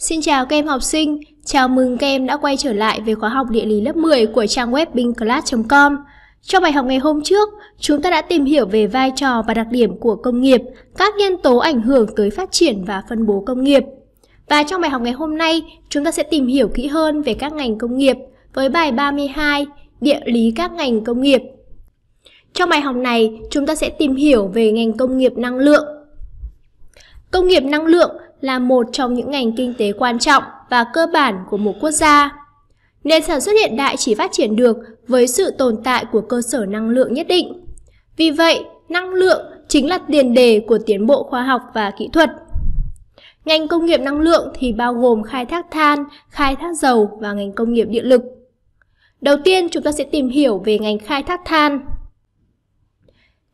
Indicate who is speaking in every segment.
Speaker 1: Xin chào các em học sinh, chào mừng các em đã quay trở lại với khóa học địa lý lớp 10 của trang web binclass.com. Trong bài học ngày hôm trước, chúng ta đã tìm hiểu về vai trò và đặc điểm của công nghiệp, các nhân tố ảnh hưởng tới phát triển và phân bố công nghiệp. Và trong bài học ngày hôm nay, chúng ta sẽ tìm hiểu kỹ hơn về các ngành công nghiệp với bài 32 Địa lý các ngành công nghiệp. Trong bài học này, chúng ta sẽ tìm hiểu về ngành công nghiệp năng lượng. Công nghiệp năng lượng là một trong những ngành kinh tế quan trọng và cơ bản của một quốc gia. Nền sản xuất hiện đại chỉ phát triển được với sự tồn tại của cơ sở năng lượng nhất định. Vì vậy, năng lượng chính là tiền đề của tiến bộ khoa học và kỹ thuật. Ngành công nghiệp năng lượng thì bao gồm khai thác than, khai thác dầu và ngành công nghiệp điện lực. Đầu tiên chúng ta sẽ tìm hiểu về ngành khai thác than.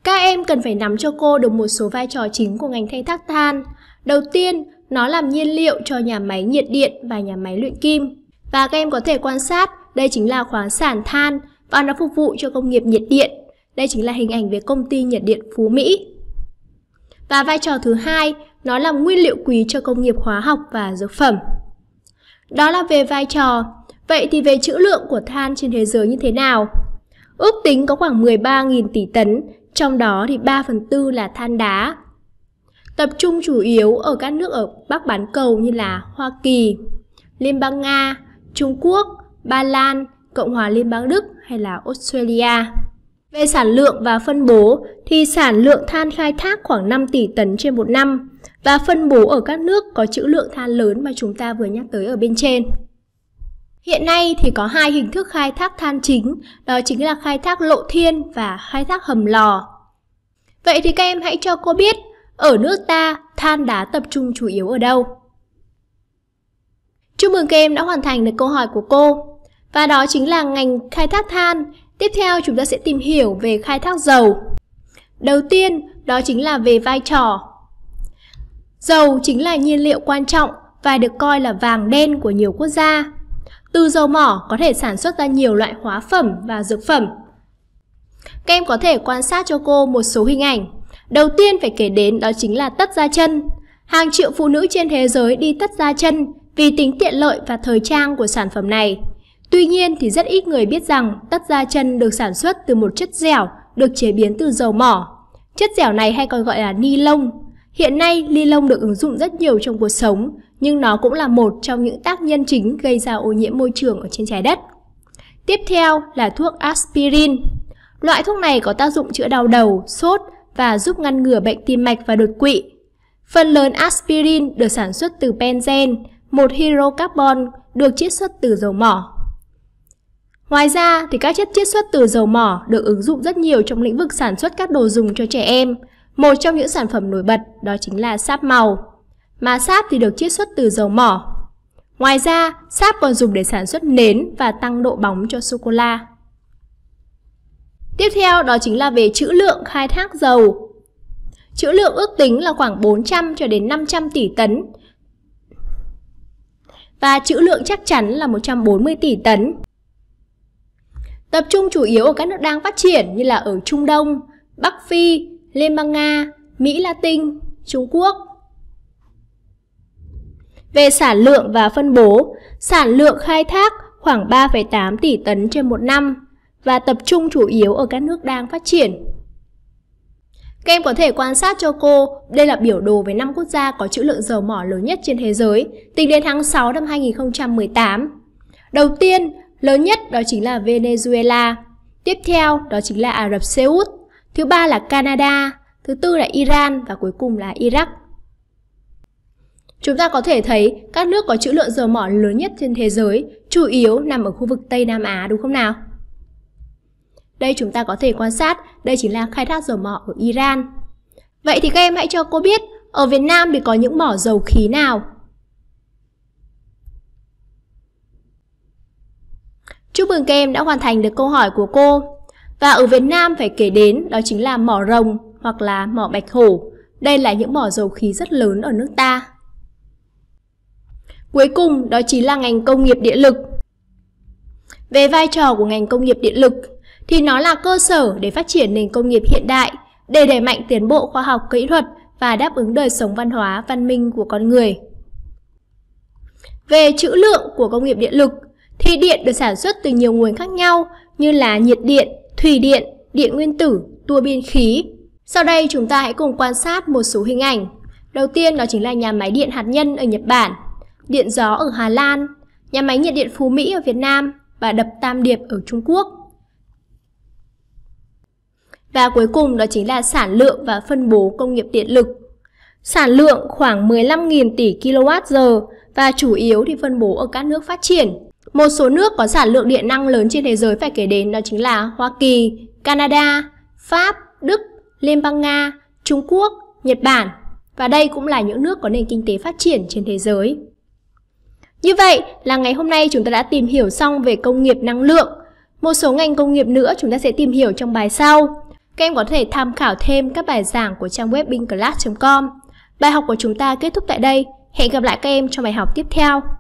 Speaker 1: Các em cần phải nắm cho cô được một số vai trò chính của ngành khai thác than. Đầu tiên nó làm nhiên liệu cho nhà máy nhiệt điện và nhà máy luyện kim. Và các em có thể quan sát, đây chính là khoáng sản than và nó phục vụ cho công nghiệp nhiệt điện. Đây chính là hình ảnh về công ty nhiệt điện Phú Mỹ. Và vai trò thứ hai, nó là nguyên liệu quý cho công nghiệp hóa học và dược phẩm. Đó là về vai trò. Vậy thì về trữ lượng của than trên thế giới như thế nào? Ước tính có khoảng 13.000 tỷ tấn, trong đó thì 3 phần tư là than đá, tập trung chủ yếu ở các nước ở Bắc bán cầu như là Hoa Kỳ, Liên bang Nga, Trung Quốc, Ba Lan, Cộng hòa Liên bang Đức hay là Australia. Về sản lượng và phân bố thì sản lượng than khai thác khoảng 5 tỷ tấn trên một năm và phân bố ở các nước có trữ lượng than lớn mà chúng ta vừa nhắc tới ở bên trên. Hiện nay thì có hai hình thức khai thác than chính, đó chính là khai thác lộ thiên và khai thác hầm lò. Vậy thì các em hãy cho cô biết ở nước ta, than đá tập trung chủ yếu ở đâu? Chúc mừng các em đã hoàn thành được câu hỏi của cô. Và đó chính là ngành khai thác than. Tiếp theo chúng ta sẽ tìm hiểu về khai thác dầu. Đầu tiên, đó chính là về vai trò. Dầu chính là nhiên liệu quan trọng và được coi là vàng đen của nhiều quốc gia. Từ dầu mỏ có thể sản xuất ra nhiều loại hóa phẩm và dược phẩm. Các em có thể quan sát cho cô một số hình ảnh Đầu tiên phải kể đến đó chính là tất da chân. Hàng triệu phụ nữ trên thế giới đi tất da chân vì tính tiện lợi và thời trang của sản phẩm này. Tuy nhiên thì rất ít người biết rằng tất da chân được sản xuất từ một chất dẻo được chế biến từ dầu mỏ. Chất dẻo này hay còn gọi là ni lông. Hiện nay, ni lông được ứng dụng rất nhiều trong cuộc sống, nhưng nó cũng là một trong những tác nhân chính gây ra ô nhiễm môi trường ở trên trái đất. Tiếp theo là thuốc aspirin. Loại thuốc này có tác dụng chữa đau đầu, sốt và giúp ngăn ngừa bệnh tim mạch và đột quỵ. Phần lớn aspirin được sản xuất từ benzen, một hydrocarbon được chiết xuất từ dầu mỏ. Ngoài ra thì các chất chiết xuất từ dầu mỏ được ứng dụng rất nhiều trong lĩnh vực sản xuất các đồ dùng cho trẻ em. Một trong những sản phẩm nổi bật đó chính là sáp màu. Mà sáp thì được chiết xuất từ dầu mỏ. Ngoài ra, sáp còn dùng để sản xuất nến và tăng độ bóng cho sô cô la. Tiếp theo đó chính là về trữ lượng khai thác dầu. Trữ lượng ước tính là khoảng 400 cho đến 500 tỷ tấn. Và trữ lượng chắc chắn là 140 tỷ tấn. Tập trung chủ yếu ở các nước đang phát triển như là ở Trung Đông, Bắc Phi, Liên bang Nga, Mỹ Latin, Trung Quốc. Về sản lượng và phân bố, sản lượng khai thác khoảng 3,8 tỷ tấn trên một năm và tập trung chủ yếu ở các nước đang phát triển. Các em có thể quan sát cho cô, đây là biểu đồ về 5 quốc gia có trữ lượng dầu mỏ lớn nhất trên thế giới, tính đến tháng 6 năm 2018. Đầu tiên, lớn nhất đó chính là Venezuela, tiếp theo đó chính là Ả Rập Xê Út, thứ ba là Canada, thứ tư là Iran và cuối cùng là Iraq. Chúng ta có thể thấy các nước có trữ lượng dầu mỏ lớn nhất trên thế giới chủ yếu nằm ở khu vực Tây Nam Á đúng không nào? Đây chúng ta có thể quan sát, đây chính là khai thác dầu mỏ ở Iran. Vậy thì các em hãy cho cô biết, ở Việt Nam thì có những mỏ dầu khí nào? Chúc mừng các em đã hoàn thành được câu hỏi của cô. Và ở Việt Nam phải kể đến đó chính là mỏ rồng hoặc là mỏ bạch hổ. Đây là những mỏ dầu khí rất lớn ở nước ta. Cuối cùng đó chính là ngành công nghiệp điện lực. Về vai trò của ngành công nghiệp điện lực thì nó là cơ sở để phát triển nền công nghiệp hiện đại, để đẩy mạnh tiến bộ khoa học kỹ thuật và đáp ứng đời sống văn hóa văn minh của con người. Về trữ lượng của công nghiệp điện lực thì điện được sản xuất từ nhiều nguồn khác nhau như là nhiệt điện, thủy điện, điện nguyên tử, tua bin khí. Sau đây chúng ta hãy cùng quan sát một số hình ảnh. Đầu tiên đó chính là nhà máy điện hạt nhân ở Nhật Bản, điện gió ở Hà Lan, nhà máy nhiệt điện Phú Mỹ ở Việt Nam và đập Tam Điệp ở Trung Quốc. Và cuối cùng đó chính là sản lượng và phân bố công nghiệp điện lực. Sản lượng khoảng 15.000 tỷ kWh và chủ yếu thì phân bố ở các nước phát triển. Một số nước có sản lượng điện năng lớn trên thế giới phải kể đến đó chính là Hoa Kỳ, Canada, Pháp, Đức, Liên bang Nga, Trung Quốc, Nhật Bản. Và đây cũng là những nước có nền kinh tế phát triển trên thế giới. Như vậy là ngày hôm nay chúng ta đã tìm hiểu xong về công nghiệp năng lượng. Một số ngành công nghiệp nữa chúng ta sẽ tìm hiểu trong bài sau. Các em có thể tham khảo thêm các bài giảng của trang web binclass.com. Bài học của chúng ta kết thúc tại đây. Hẹn gặp lại các em trong bài học tiếp theo.